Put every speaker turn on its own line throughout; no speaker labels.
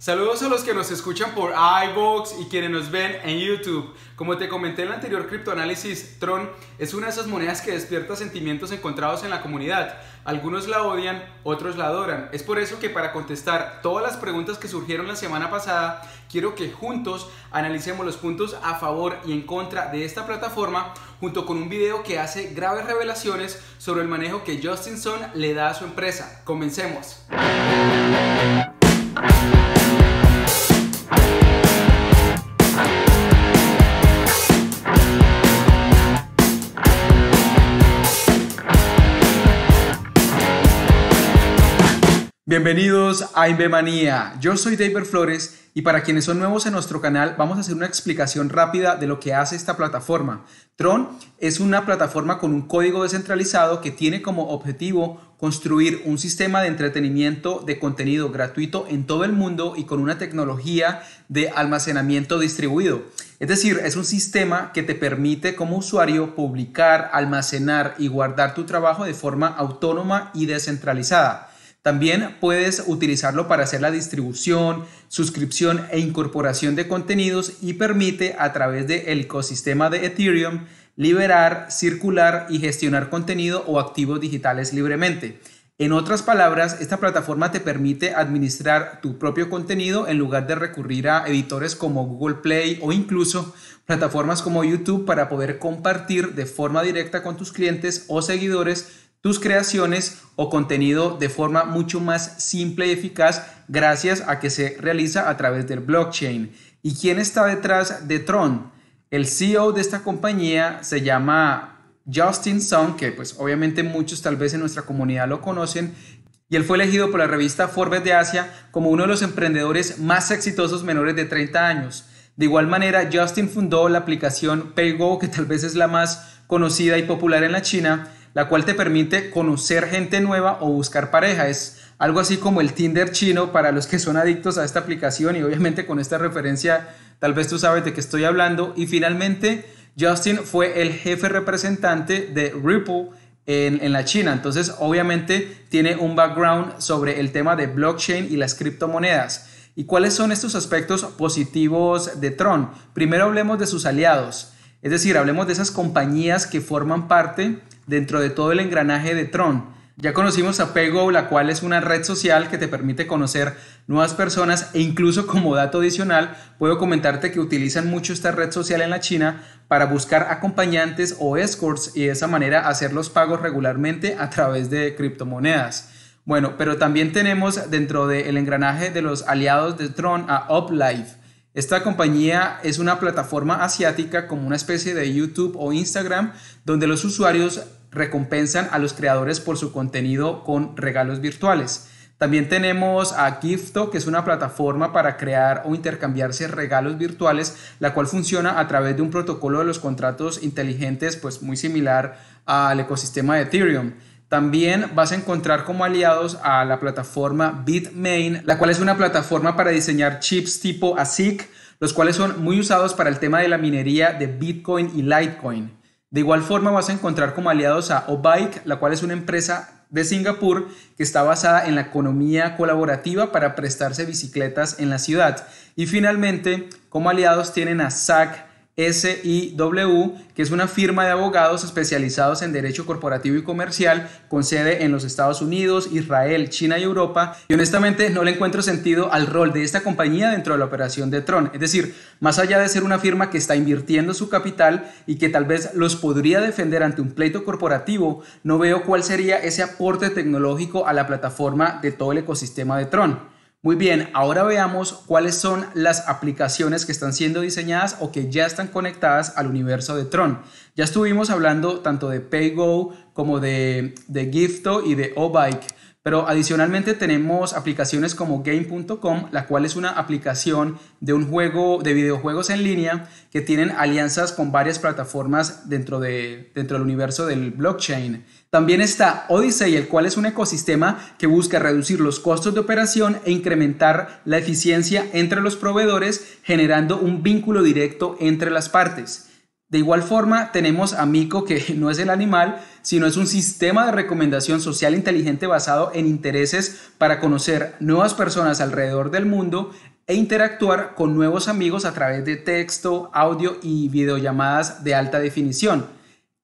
Saludos a los que nos escuchan por iVoox y quienes nos ven en YouTube. Como te comenté en el anterior criptoanálisis, Tron es una de esas monedas que despierta sentimientos encontrados en la comunidad. Algunos la odian, otros la adoran. Es por eso que para contestar todas las preguntas que surgieron la semana pasada, quiero que juntos analicemos los puntos a favor y en contra de esta plataforma, junto con un video que hace graves revelaciones sobre el manejo que Justin Sun le da a su empresa. Comencemos. Bienvenidos a Invemanía. Yo soy David Flores y para quienes son nuevos en nuestro canal vamos a hacer una explicación rápida de lo que hace esta plataforma. Tron es una plataforma con un código descentralizado que tiene como objetivo construir un sistema de entretenimiento de contenido gratuito en todo el mundo y con una tecnología de almacenamiento distribuido. Es decir, es un sistema que te permite como usuario publicar, almacenar y guardar tu trabajo de forma autónoma y descentralizada. También puedes utilizarlo para hacer la distribución, suscripción e incorporación de contenidos y permite a través del ecosistema de Ethereum liberar, circular y gestionar contenido o activos digitales libremente. En otras palabras, esta plataforma te permite administrar tu propio contenido en lugar de recurrir a editores como Google Play o incluso plataformas como YouTube para poder compartir de forma directa con tus clientes o seguidores tus creaciones o contenido de forma mucho más simple y eficaz gracias a que se realiza a través del blockchain. ¿Y quién está detrás de Tron? El CEO de esta compañía se llama Justin Song, que pues obviamente muchos tal vez en nuestra comunidad lo conocen, y él fue elegido por la revista Forbes de Asia como uno de los emprendedores más exitosos menores de 30 años. De igual manera, Justin fundó la aplicación PayGo, que tal vez es la más conocida y popular en la China, la cual te permite conocer gente nueva o buscar pareja. Es algo así como el Tinder chino para los que son adictos a esta aplicación y obviamente con esta referencia tal vez tú sabes de qué estoy hablando. Y finalmente Justin fue el jefe representante de Ripple en, en, la China. Entonces, obviamente, tiene un background sobre el tema de blockchain y las criptomonedas. ¿Y cuáles son estos aspectos positivos de Tron? Primero hablemos de sus aliados, es decir, hablemos de esas compañías que forman parte dentro de todo el engranaje de Tron. Ya conocimos a Pego, la cual es una red social que te permite conocer nuevas personas e incluso como dato adicional puedo comentarte que utilizan mucho esta red social en la China para buscar acompañantes o escorts y de esa manera hacer los pagos regularmente a través de criptomonedas. Bueno, pero también tenemos dentro del engranaje de los aliados de Tron a UpLife. Esta compañía es una plataforma asiática como una especie de YouTube o Instagram donde los usuarios recompensan a los creadores por su contenido con regalos virtuales. También tenemos a Gifto, que es una plataforma para crear o intercambiarse regalos virtuales, la cual funciona a través de un protocolo de los contratos inteligentes, pues muy similar al ecosistema de Ethereum. También vas a encontrar como aliados a la plataforma Bitmain, la cual es una plataforma para diseñar chips tipo ASIC, los cuales son muy usados para el tema de la minería de Bitcoin y Litecoin. De igual forma vas a encontrar como aliados a Obike, la cual es una empresa de Singapur que está basada en la economía colaborativa para prestarse bicicletas en la ciudad. Y finalmente, como aliados tienen a SAC, SIW, que es una firma de abogados especializados en derecho corporativo y comercial, con sede en los Estados Unidos, Israel, China y Europa. Y honestamente no le encuentro sentido al rol de esta compañía dentro de la operación de Tron. Es decir, más allá de ser una firma que está invirtiendo su capital y que tal vez los podría defender ante un pleito corporativo, no veo cuál sería ese aporte tecnológico a la plataforma de todo el ecosistema de Tron. Muy bien, ahora veamos cuáles son las aplicaciones que están siendo diseñadas o que ya están conectadas al universo de Tron. Ya estuvimos hablando tanto de PayGo como de, Gifto y de Obike, pero adicionalmente tenemos aplicaciones como Game.com, la cual es una aplicación de un juego de videojuegos en línea que tienen alianzas con varias plataformas dentro, de, dentro del universo del blockchain. También está Odyssey, el cual es un ecosistema que busca reducir los costos de operación e incrementar la eficiencia entre los proveedores, generando un vínculo directo entre las partes. De igual forma, tenemos a que no es el animal, sino es un sistema de recomendación social inteligente basado en intereses para conocer nuevas personas alrededor del mundo e interactuar con nuevos amigos a través de texto, audio y videollamadas de alta definición.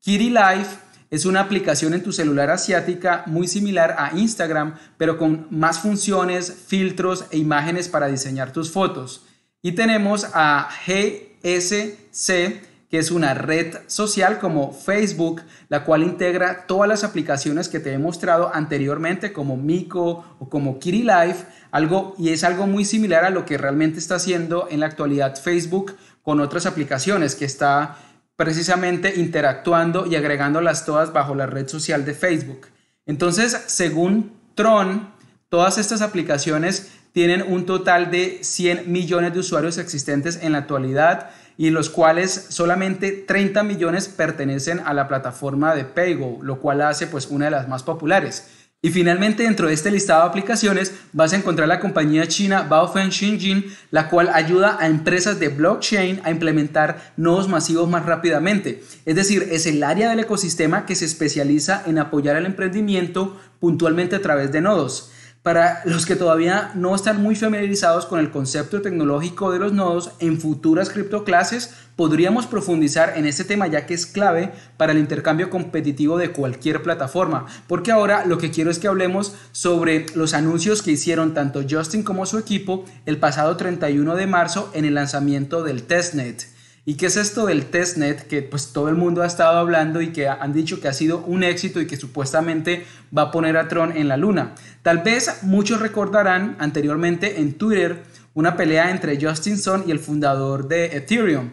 Kitty Life es una aplicación en tu celular asiática muy similar a Instagram, pero con más funciones, filtros e imágenes para diseñar tus fotos. Y tenemos a GSC, que es una red social como Facebook, la cual integra todas las aplicaciones que te he mostrado anteriormente, como Mico o como KiriLife, Life, algo, y es algo muy similar a lo que realmente está haciendo en la actualidad Facebook con otras aplicaciones que está precisamente interactuando y agregándolas todas bajo la red social de Facebook. Entonces, según Tron, todas estas aplicaciones tienen un total de 100 millones de usuarios existentes en la actualidad y los cuales solamente 30 millones pertenecen a la plataforma de Paygo, lo cual hace pues una de las más populares. Y finalmente dentro de este listado de aplicaciones vas a encontrar la compañía china Baofeng Xinjin, la cual ayuda a empresas de blockchain a implementar nodos masivos más rápidamente. Es decir, es el área del ecosistema que se especializa en apoyar el emprendimiento puntualmente a través de nodos. Para los que todavía no están muy familiarizados con el concepto tecnológico de los nodos, en futuras criptoclases podríamos profundizar en este tema ya que es clave para el intercambio competitivo de cualquier plataforma. Porque ahora lo que quiero es que hablemos sobre los anuncios que hicieron tanto Justin como su equipo el pasado 31 de marzo en el lanzamiento del testnet. ¿Y qué es esto del testnet que pues todo el mundo ha estado hablando y que han dicho que ha sido un éxito y que supuestamente va a poner a Tron en la luna? Tal vez muchos recordarán anteriormente en Twitter una pelea entre Justin Sun y el fundador de Ethereum,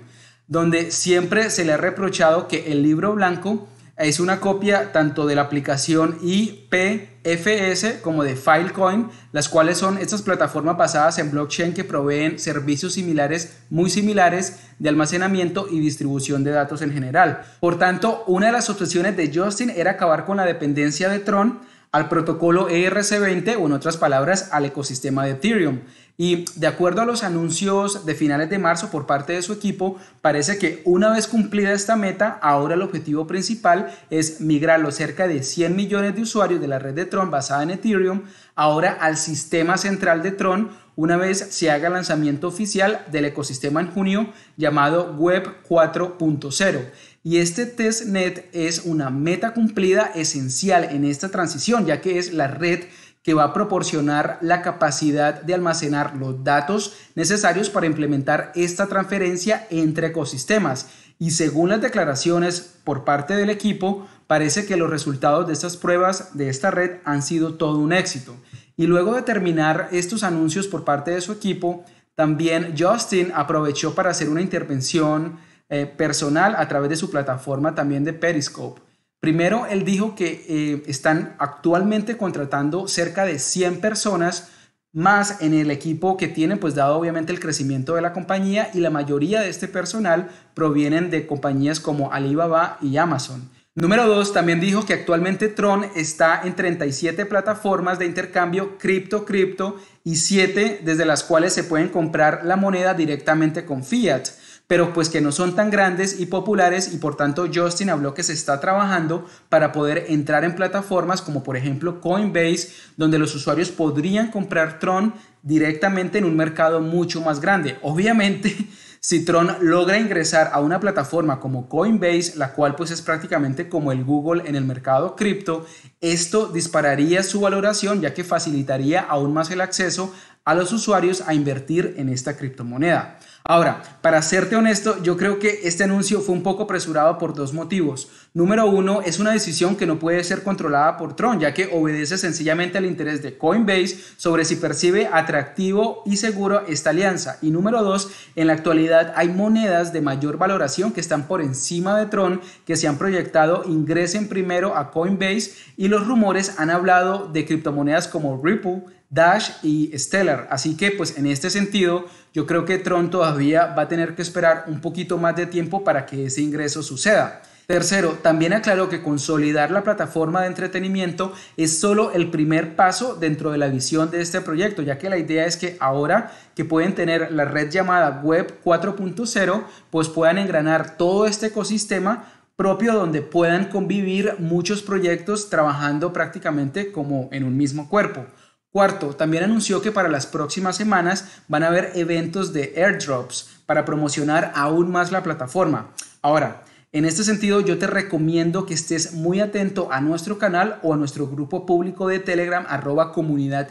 donde siempre se le ha reprochado que el libro blanco es una copia tanto de la aplicación IPFS como de Filecoin, las cuales son estas plataformas basadas en blockchain que proveen servicios similares, muy similares, de almacenamiento y distribución de datos en general. Por tanto, una de las obsesiones de Justin era acabar con la dependencia de Tron al protocolo ERC20 o en otras palabras al ecosistema de Ethereum. Y de acuerdo a los anuncios de finales de marzo por parte de su equipo, parece que una vez cumplida esta meta, ahora el objetivo principal es migrar los cerca de 100 millones de usuarios de la red de Tron basada en Ethereum ahora al sistema central de Tron una vez se haga el lanzamiento oficial del ecosistema en junio llamado Web 4.0. Y este testnet es una meta cumplida esencial en esta transición, ya que es la red que va a proporcionar la capacidad de almacenar los datos necesarios para implementar esta transferencia entre ecosistemas. Y según las declaraciones por parte del equipo, parece que los resultados de estas pruebas de esta red han sido todo un éxito. Y luego de terminar estos anuncios por parte de su equipo, también Justin aprovechó para hacer una intervención eh, personal a través de su plataforma también de Periscope Primero, él dijo que eh, están actualmente contratando cerca de 100 personas más en el equipo que tienen, pues dado obviamente el crecimiento de la compañía y la mayoría de este personal provienen de compañías como Alibaba y Amazon. Número dos, también dijo que actualmente Tron está en 37 plataformas de intercambio cripto-cripto y 7 desde las cuales se pueden comprar la moneda directamente con fiat pero pues que no son tan grandes y populares y por tanto Justin habló que se está trabajando para poder entrar en plataformas como por ejemplo Coinbase, donde los usuarios podrían comprar Tron directamente en un mercado mucho más grande. Obviamente, si Tron logra ingresar a una plataforma como Coinbase, la cual pues es prácticamente como el Google en el mercado cripto, esto dispararía su valoración ya que facilitaría aún más el acceso a los usuarios a invertir en esta criptomoneda. Ahora, para serte honesto, yo creo que este anuncio fue un poco apresurado por dos motivos. Número uno, es una decisión que no puede ser controlada por Tron, ya que obedece sencillamente al interés de Coinbase sobre si percibe atractivo y seguro esta alianza. Y número dos, en la actualidad hay monedas de mayor valoración que están por encima de Tron, que se han proyectado ingresen primero a Coinbase y los rumores han hablado de criptomonedas como Ripple, Dash y Stellar. Así que pues en este sentido yo creo que Tron todavía va a tener que esperar un poquito más de tiempo para que ese ingreso suceda. Tercero, también aclaró que consolidar la plataforma de entretenimiento es solo el primer paso dentro de la visión de este proyecto, ya que la idea es que ahora que pueden tener la red llamada Web 4.0, pues puedan engranar todo este ecosistema propio donde puedan convivir muchos proyectos trabajando prácticamente como en un mismo cuerpo. Cuarto, también anunció que para las próximas semanas van a haber eventos de airdrops para promocionar aún más la plataforma. Ahora, en este sentido, yo te recomiendo que estés muy atento a nuestro canal o a nuestro grupo público de Telegram, arroba comunidad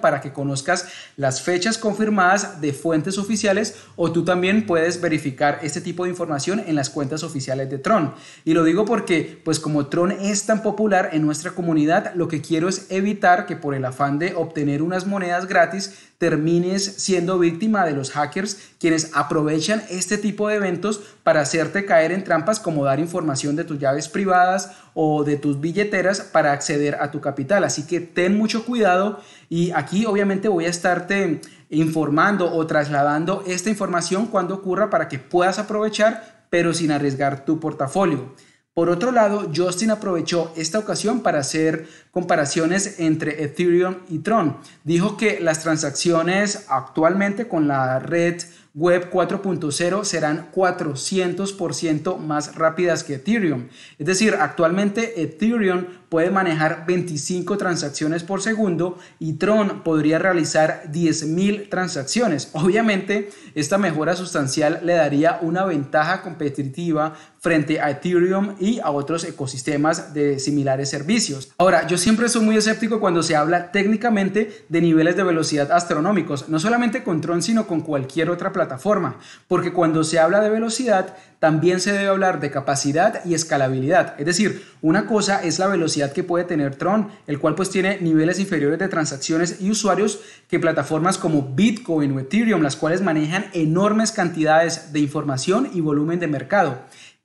para que conozcas las fechas confirmadas de fuentes oficiales o tú también puedes verificar este tipo de información en las cuentas oficiales de Tron. Y lo digo porque, pues como Tron es tan popular en nuestra comunidad, lo que quiero es evitar que por el afán de obtener unas monedas gratis, termines siendo víctima de los hackers quienes aprovechan este tipo de eventos para hacerte caer en trampas como dar información de tus llaves privadas o de tus billeteras para acceder a tu capital. Así que ten mucho cuidado y aquí obviamente voy a estarte informando o trasladando esta información cuando ocurra para que puedas aprovechar pero sin arriesgar tu portafolio. Por otro lado, Justin aprovechó esta ocasión para hacer comparaciones entre Ethereum y Tron. Dijo que las transacciones actualmente con la red web 4.0 serán 400% más rápidas que Ethereum. Es decir, actualmente Ethereum puede manejar 25 transacciones por segundo y Tron podría realizar 10.000 transacciones. Obviamente, esta mejora sustancial le daría una ventaja competitiva frente a Ethereum y a otros ecosistemas de similares servicios. Ahora, yo siempre soy muy escéptico cuando se habla técnicamente de niveles de velocidad astronómicos, no solamente con Tron, sino con cualquier otra plataforma, porque cuando se habla de velocidad, también se debe hablar de capacidad y escalabilidad. Es decir, una cosa es la velocidad que puede tener Tron, el cual pues tiene niveles inferiores de transacciones y usuarios que plataformas como Bitcoin o Ethereum, las cuales manejan enormes cantidades de información y volumen de mercado.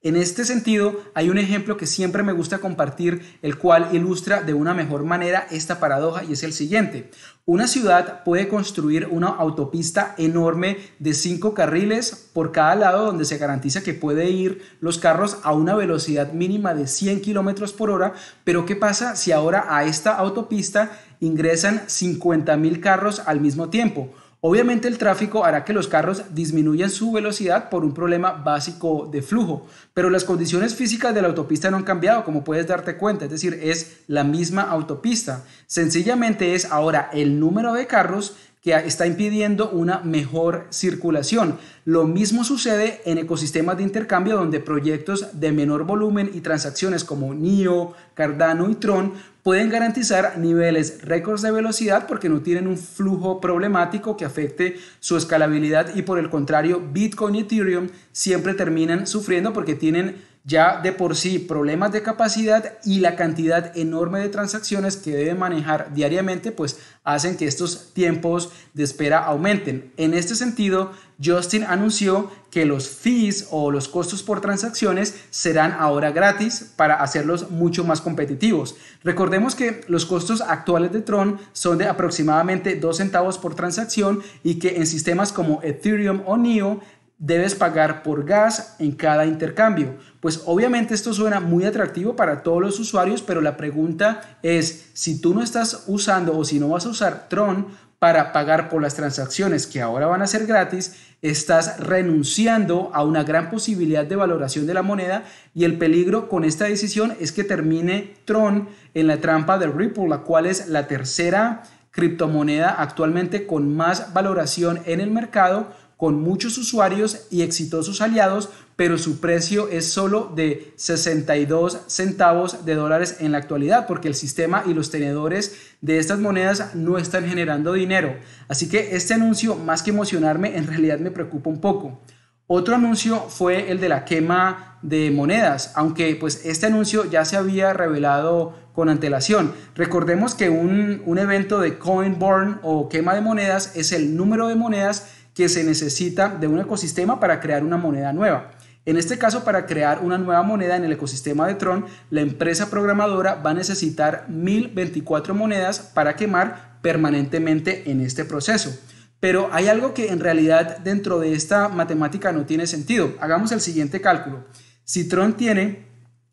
En este sentido, hay un ejemplo que siempre me gusta compartir, el cual ilustra de una mejor manera esta paradoja y es el siguiente. Una ciudad puede construir una autopista enorme de cinco carriles por cada lado donde se garantiza que puede ir los carros a una velocidad mínima de 100 kilómetros por hora, pero ¿qué pasa si ahora a esta autopista ingresan 50 mil carros al mismo tiempo? Obviamente el tráfico hará que los carros disminuyan su velocidad por un problema básico de flujo, pero las condiciones físicas de la autopista no han cambiado, como puedes darte cuenta, es decir, es la misma autopista. Sencillamente es ahora el número de carros que está impidiendo una mejor circulación. Lo mismo sucede en ecosistemas de intercambio donde proyectos de menor volumen y transacciones como NIO, Cardano y Tron pueden garantizar niveles récords de velocidad porque no tienen un flujo problemático que afecte su escalabilidad y por el contrario Bitcoin y Ethereum siempre terminan sufriendo porque tienen ya de por sí problemas de capacidad y la cantidad enorme de transacciones que debe manejar diariamente, pues hacen que estos tiempos de espera aumenten. En este sentido, Justin anunció que los fees o los costos por transacciones serán ahora gratis para hacerlos mucho más competitivos. Recordemos que los costos actuales de Tron son de aproximadamente 2 centavos por transacción y que en sistemas como Ethereum o NEO debes pagar por gas en cada intercambio. Pues obviamente esto suena muy atractivo para todos los usuarios, pero la pregunta es si tú no estás usando o si no vas a usar Tron para pagar por las transacciones que ahora van a ser gratis, estás renunciando a una gran posibilidad de valoración de la moneda y el peligro con esta decisión es que termine Tron en la trampa de Ripple, la cual es la tercera criptomoneda actualmente con más valoración en el mercado con muchos usuarios y exitosos aliados, pero su precio es solo de 62 centavos de dólares en la actualidad, porque el sistema y los tenedores de estas monedas no están generando dinero. Así que este anuncio, más que emocionarme, en realidad me preocupa un poco. Otro anuncio fue el de la quema de monedas, aunque pues este anuncio ya se había revelado con antelación. Recordemos que un, evento de Coin o quema de monedas es el número de monedas que se necesita de un ecosistema para crear una moneda nueva. En este caso, para crear una nueva moneda en el ecosistema de Tron, la empresa programadora va a necesitar 1024 monedas para quemar permanentemente en este proceso. Pero hay algo que en realidad dentro de esta matemática no tiene sentido. Hagamos el siguiente cálculo. Si Tron tiene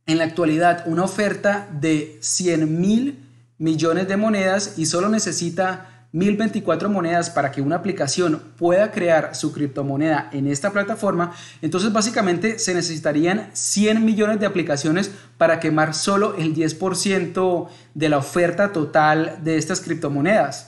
en la actualidad una oferta de 100 mil millones de monedas y solo necesita 1024 monedas para que una aplicación pueda crear su criptomoneda en esta plataforma, entonces básicamente se necesitarían 100 millones de aplicaciones para quemar solo el 10% de la oferta total de estas criptomonedas.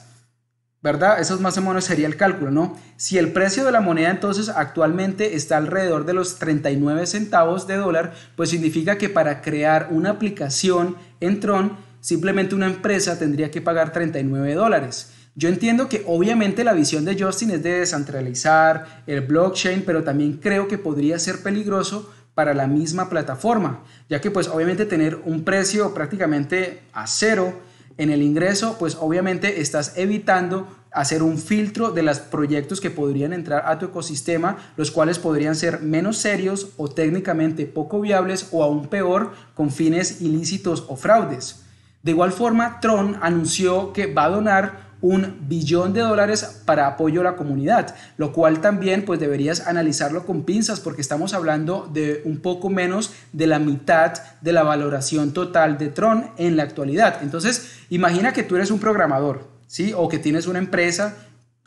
¿verdad? Eso más o menos sería el cálculo, ¿no? Si el precio de la moneda entonces actualmente está alrededor de los 39 centavos de dólar, pues significa que para crear una aplicación en Tron, simplemente una empresa tendría que pagar 39 dólares. Yo entiendo que obviamente la visión de Justin es de descentralizar el blockchain, pero también creo que podría ser peligroso para la misma plataforma, ya que pues obviamente tener un precio prácticamente a cero en el ingreso, pues obviamente estás evitando hacer un filtro de los proyectos que podrían entrar a tu ecosistema, los cuales podrían ser menos serios o técnicamente poco viables o aún peor con fines ilícitos o fraudes. De igual forma, Tron anunció que va a donar un billón de dólares para apoyo a la comunidad, lo cual también pues deberías analizarlo con pinzas porque estamos hablando de un poco menos de la mitad de la valoración total de Tron en la actualidad. Entonces, imagina que tú eres un programador, ¿sí? O que tienes una empresa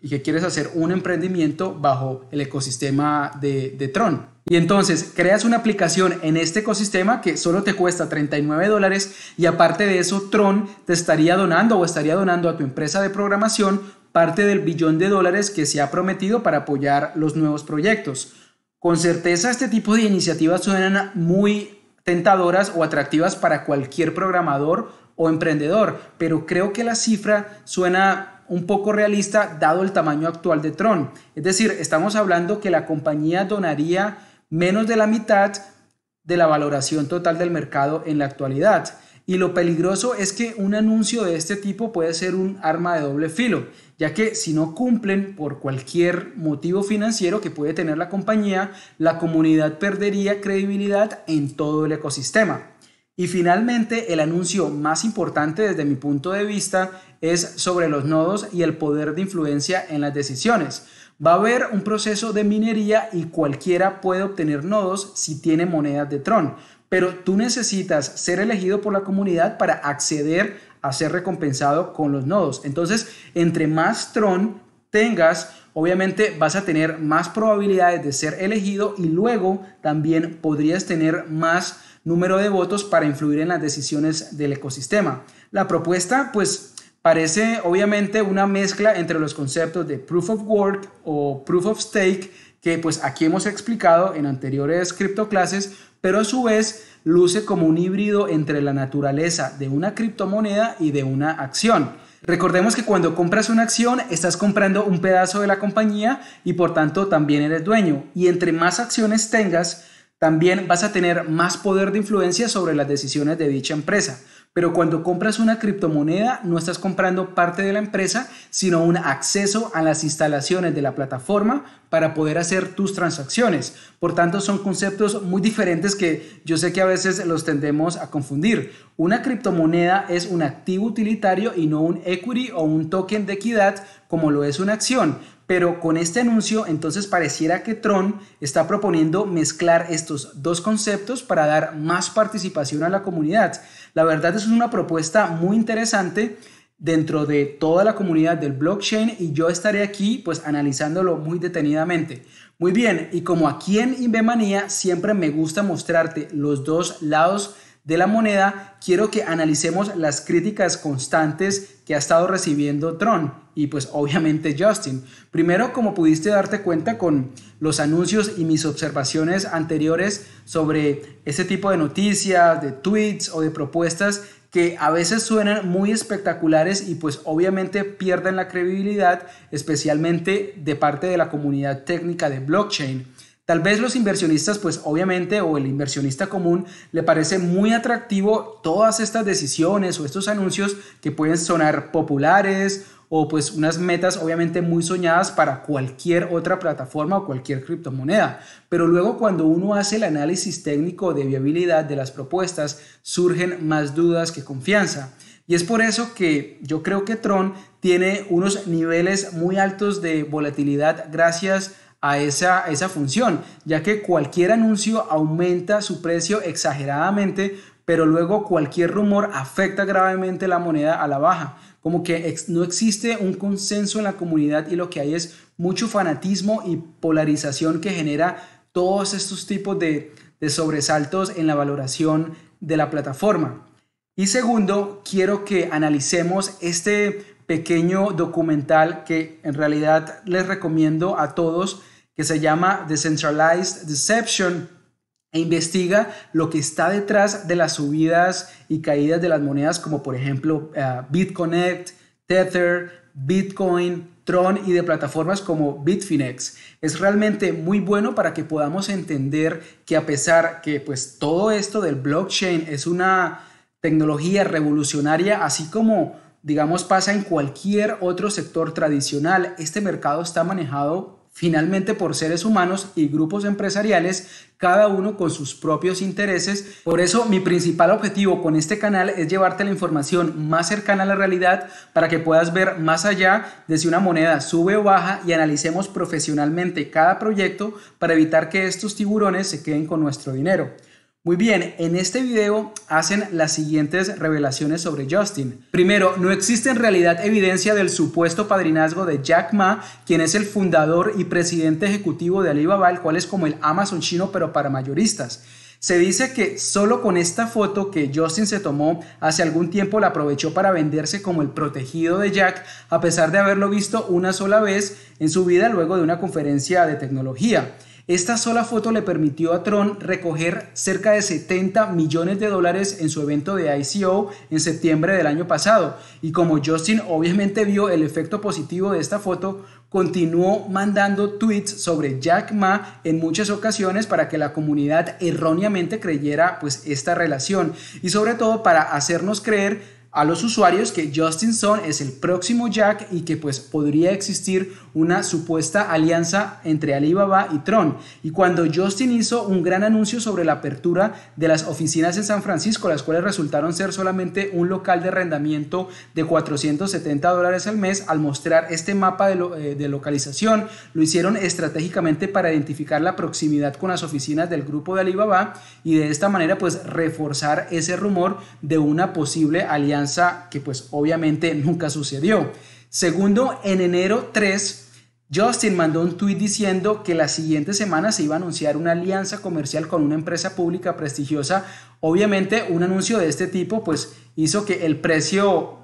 y que quieres hacer un emprendimiento bajo el ecosistema de, de Tron. Y entonces creas una aplicación en este ecosistema que solo te cuesta 39 dólares y aparte de eso Tron te estaría donando o estaría donando a tu empresa de programación parte del billón de dólares que se ha prometido para apoyar los nuevos proyectos. Con certeza este tipo de iniciativas suenan muy tentadoras o atractivas para cualquier programador o emprendedor, pero creo que la cifra suena un poco realista dado el tamaño actual de Tron. Es decir, estamos hablando que la compañía donaría menos de la mitad de la valoración total del mercado en la actualidad. Y lo peligroso es que un anuncio de este tipo puede ser un arma de doble filo, ya que si no cumplen por cualquier motivo financiero que puede tener la compañía, la comunidad perdería credibilidad en todo el ecosistema. Y finalmente, el anuncio más importante desde mi punto de vista es sobre los nodos y el poder de influencia en las decisiones Va a haber un proceso de minería y cualquiera puede obtener nodos si tiene monedas de Tron, pero tú necesitas ser elegido por la comunidad para acceder a ser recompensado con los nodos. Entonces, entre más Tron tengas, obviamente vas a tener más probabilidades de ser elegido y luego también podrías tener más número de votos para influir en las decisiones del ecosistema. La propuesta, pues Parece obviamente una mezcla entre los conceptos de proof of work o proof of stake que pues aquí hemos explicado en anteriores criptoclases, pero a su vez luce como un híbrido entre la naturaleza de una criptomoneda y de una acción. Recordemos que cuando compras una acción estás comprando un pedazo de la compañía y por tanto también eres dueño. Y entre más acciones tengas, también vas a tener más poder de influencia sobre las decisiones de dicha empresa. Pero cuando compras una criptomoneda, no estás comprando parte de la empresa, sino un acceso a las instalaciones de la plataforma para poder hacer tus transacciones. Por tanto, son conceptos muy diferentes que yo sé que a veces los tendemos a confundir. Una criptomoneda es un activo utilitario y no un equity o un token de equidad como lo es una acción. Pero con este anuncio entonces pareciera que Tron está proponiendo mezclar estos dos conceptos para dar más participación a la comunidad. La verdad es una propuesta muy interesante dentro de toda la comunidad del blockchain y yo estaré aquí pues analizándolo muy detenidamente. Muy bien, y como aquí en Invemanía siempre me gusta mostrarte los dos lados de la moneda, quiero que analicemos las críticas constantes que ha estado recibiendo Tron y pues obviamente Justin. Primero, como pudiste darte cuenta con los anuncios y mis observaciones anteriores sobre ese tipo de noticias, de tweets o de propuestas que a veces suenan muy espectaculares y pues obviamente pierden la credibilidad, especialmente de parte de la comunidad técnica de blockchain. Tal vez los inversionistas, pues obviamente, o el inversionista común, le parece muy atractivo todas estas decisiones o estos anuncios que pueden sonar populares o pues unas metas obviamente muy soñadas para cualquier otra plataforma o cualquier criptomoneda. Pero luego cuando uno hace el análisis técnico de viabilidad de las propuestas, surgen más dudas que confianza. Y es por eso que yo creo que Tron tiene unos niveles muy altos de volatilidad gracias a a esa, esa función, ya que cualquier anuncio aumenta su precio exageradamente, pero luego cualquier rumor afecta gravemente la moneda a la baja. Como que no existe un consenso en la comunidad y lo que hay es mucho fanatismo y polarización que genera todos estos tipos de sobresaltos en la valoración de la plataforma. Y segundo, quiero que analicemos este pequeño documental que en realidad les recomiendo a todos, que se llama Decentralized Deception e investiga lo que está detrás de las subidas y caídas de las monedas, como por ejemplo eh, BitConnect, Tether, Bitcoin, Tron y de plataformas como Bitfinex. Es realmente muy bueno para que podamos entender que a pesar que pues todo esto del blockchain es una tecnología revolucionaria, así como digamos, pasa en cualquier otro sector tradicional. Este mercado está manejado finalmente por seres humanos y grupos empresariales, cada uno con sus propios intereses. Por eso mi principal objetivo con este canal es llevarte la información más cercana a la realidad para que puedas ver más allá de si una moneda sube o baja y analicemos profesionalmente cada proyecto para evitar que estos tiburones se queden con nuestro dinero. Muy bien, en este video hacen las siguientes revelaciones sobre Justin. Primero, no existe en realidad evidencia del supuesto padrinazgo de Jack Ma, quien es el fundador y presidente ejecutivo de Alibaba, el cual es como el Amazon chino pero para mayoristas. Se dice que solo con esta foto que Justin se tomó hace algún tiempo la aprovechó para venderse como el protegido de Jack, a pesar de haberlo visto una sola vez en su vida luego de una conferencia de tecnología. Esta sola foto le permitió a Tron recoger cerca de 70 millones de dólares en su evento de ICO en septiembre del año pasado. Y como Justin obviamente vio el efecto positivo de esta foto, continuó mandando tweets sobre Jack Ma en muchas ocasiones para que la comunidad erróneamente creyera pues esta relación y sobre todo para hacernos creer a los usuarios que Justin Son es el próximo Jack y que pues podría existir una supuesta alianza entre Alibaba y Tron. Y cuando Justin hizo un gran anuncio sobre la apertura de las oficinas en San Francisco, las cuales resultaron ser solamente un local de arrendamiento de 470 dólares al mes, al mostrar este mapa eh, de, localización, lo hicieron estratégicamente para identificar la proximidad con las oficinas del grupo de Alibaba y de esta manera pues reforzar ese rumor de una posible alianza que pues obviamente nunca sucedió. Segundo, en enero 3 Justin mandó un tweet diciendo que la siguiente semana se iba a anunciar una alianza comercial con una empresa pública prestigiosa. Obviamente un anuncio de este tipo pues hizo que el precio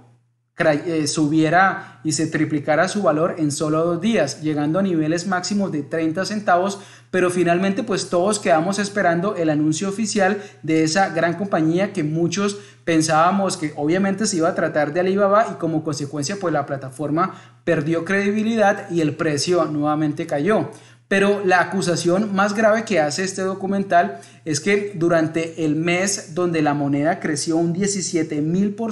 eh, subiera y se triplicara su valor en solo dos días, llegando a niveles máximos de 30 centavos, pero finalmente pues todos quedamos esperando el anuncio oficial de esa gran compañía que muchos pensábamos que obviamente se iba a tratar de Alibaba y como consecuencia pues la plataforma perdió credibilidad y el precio nuevamente cayó. Pero la acusación más grave que hace este documental es que durante el mes donde la moneda creció un 17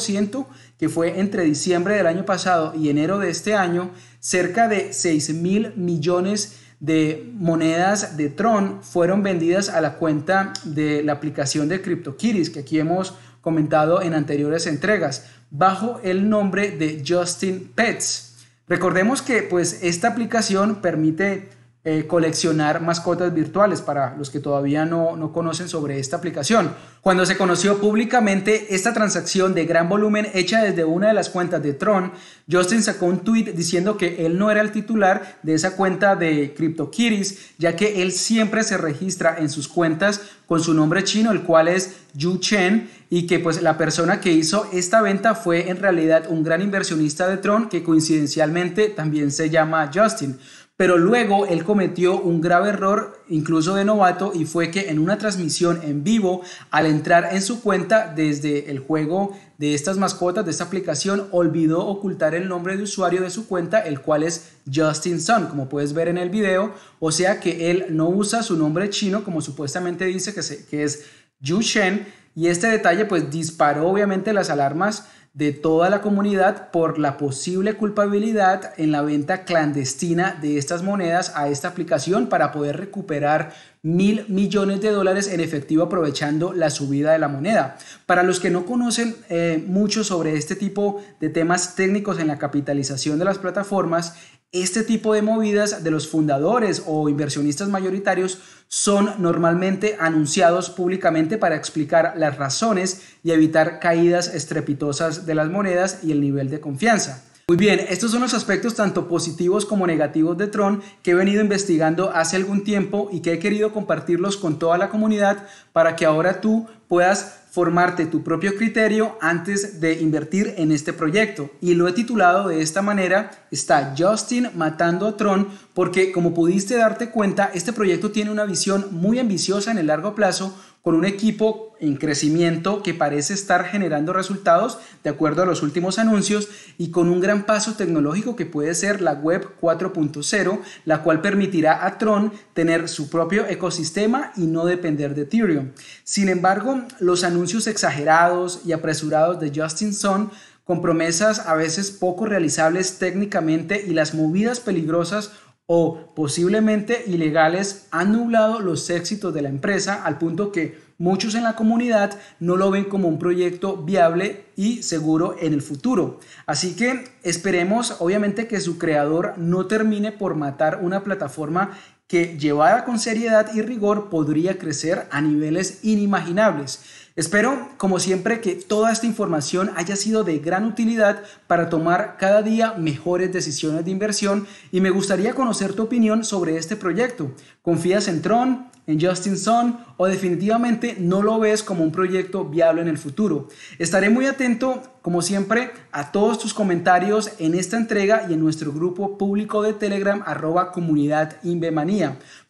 ciento, que fue entre diciembre del año pasado y enero de este año, cerca de mil millones de monedas de Tron fueron vendidas a la cuenta de la aplicación de CryptoKiris que aquí hemos comentado en anteriores entregas, bajo el nombre de Justin Pets. Recordemos que pues esta aplicación permite eh, coleccionar mascotas virtuales para los que todavía no, no, conocen sobre esta aplicación. Cuando se conoció públicamente esta transacción de gran volumen hecha desde una de las cuentas de Tron, Justin sacó un tweet diciendo que él no era el titular de esa cuenta de CryptoKitties, ya que él siempre se registra en sus cuentas con su nombre chino, el cual es Yu Chen, y que pues la persona que hizo esta venta fue en realidad un gran inversionista de Tron que coincidencialmente también se llama Justin. Pero luego él cometió un grave error, incluso de novato, y fue que en una transmisión en vivo, al entrar en su cuenta desde el juego de estas mascotas, de esta aplicación, olvidó ocultar el nombre de usuario de su cuenta, el cual es Justin Sun, como puedes ver en el video. O sea que él no usa su nombre chino, como supuestamente dice que, que es Yu Shen, y este detalle pues disparó obviamente las alarmas de toda la comunidad por la posible culpabilidad en la venta clandestina de estas monedas a esta aplicación para poder recuperar mil millones de dólares en efectivo aprovechando la subida de la moneda. Para los que no conocen eh, mucho sobre este tipo de temas técnicos en la capitalización de las plataformas, este tipo de movidas de los fundadores o inversionistas mayoritarios son normalmente anunciados públicamente para explicar las razones y evitar caídas estrepitosas de las monedas y el nivel de confianza. Muy bien, estos son los aspectos tanto positivos como negativos de Tron que he venido investigando hace algún tiempo y que he querido compartirlos con toda la comunidad para que ahora tú puedas formarte tu propio criterio antes de invertir en este proyecto. Y lo he titulado de esta manera, está Justin matando a Tron, porque como pudiste darte cuenta, este proyecto tiene una visión muy ambiciosa en el largo plazo, con un equipo en crecimiento que parece estar generando resultados de acuerdo a los últimos anuncios y con un gran paso tecnológico que puede ser la web 4.0, la cual permitirá a Tron tener su propio ecosistema y no depender de Ethereum. Sin embargo, los anuncios exagerados y apresurados de Justin Sun con promesas a veces poco realizables técnicamente y las movidas peligrosas o posiblemente ilegales han nublado los éxitos de la empresa al punto que Muchos en la comunidad no lo ven como un proyecto viable y seguro en el futuro. Así que esperemos obviamente que su creador no termine por matar una plataforma que llevada con seriedad y rigor podría crecer a niveles inimaginables. Espero, como siempre, que toda esta información haya sido de gran utilidad para tomar cada día mejores decisiones de inversión y me gustaría conocer tu opinión sobre este proyecto. ¿Confías en Tron? en Justin Sun o definitivamente no lo ves como un proyecto viable en el futuro. Estaré muy atento, como siempre, a todos tus comentarios en esta entrega y en nuestro grupo público de Telegram arroba comunidad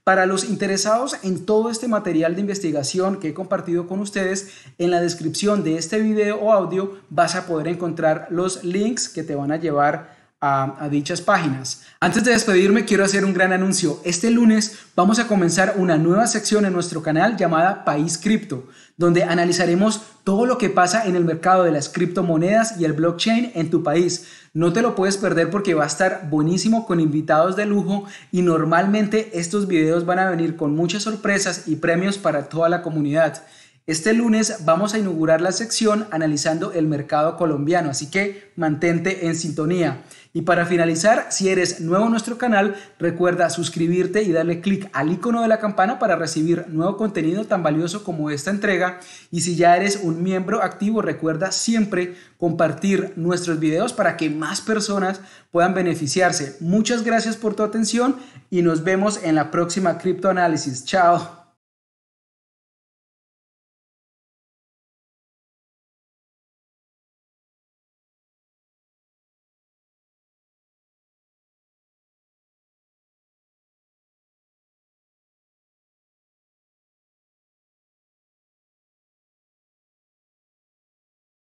Para los interesados en todo este material de investigación que he compartido con ustedes, en la descripción de este video o audio vas a poder encontrar los links que te van a llevar a dichas páginas. Antes de despedirme, quiero hacer un gran anuncio. Este lunes vamos a comenzar una nueva sección en nuestro canal llamada País Cripto, donde analizaremos todo lo que pasa en el mercado de las criptomonedas y el blockchain en tu país. No te lo puedes perder porque va a estar buenísimo con invitados de lujo y normalmente estos videos van a venir con muchas sorpresas y premios para toda la comunidad. Este lunes vamos a inaugurar la sección analizando el mercado colombiano, así que mantente en sintonía. Y para finalizar, si eres nuevo en nuestro canal, recuerda suscribirte y darle clic al icono de la campana para recibir nuevo contenido tan valioso como esta entrega. Y si ya eres un miembro activo, recuerda siempre compartir nuestros videos para que más personas puedan beneficiarse. Muchas gracias por tu atención y nos vemos en la próxima criptoanálisis. Chao.